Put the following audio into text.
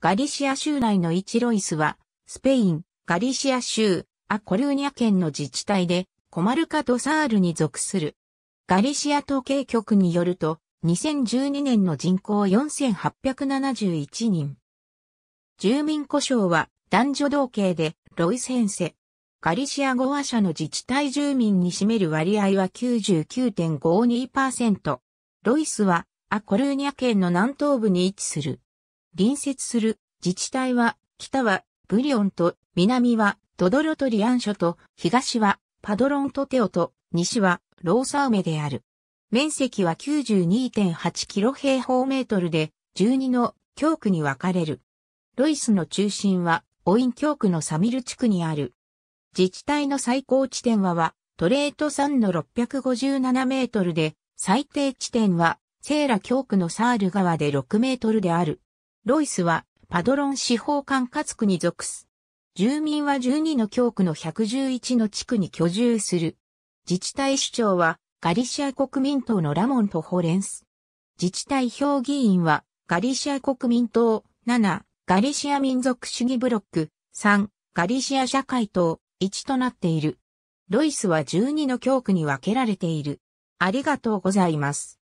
ガリシア州内のイチロイスは、スペイン、ガリシア州、アコルーニャ県の自治体で、コマルカ・ドサールに属する。ガリシア統計局によると、2012年の人口4871人。住民故障は男女同系でロイセンセ。ガリシア語話者の自治体住民に占める割合は99.52%。ロイスはアコルーニャ県の南東部に位置する。隣接する自治体は、北はブリオンと、南はトドロトリアン諸と、東はパドロントテオと、西はローサウメである。面積は92.8キロ平方メートルで、12の教区に分かれる。ロイスの中心は、オイン教区のサミル地区にある。自治体の最高地点はは、トレート3の657メートルで、最低地点は、セーラ教区のサール川で6メートルである。ロイスはパドロン司法管轄区に属す。住民は12の教区の111の地区に居住する。自治体首長はガリシア国民党のラモンとホレンス。自治体評議員はガリシア国民党7、ガリシア民族主義ブロック3、ガリシア社会党1となっている。ロイスは12の教区に分けられている。ありがとうございます。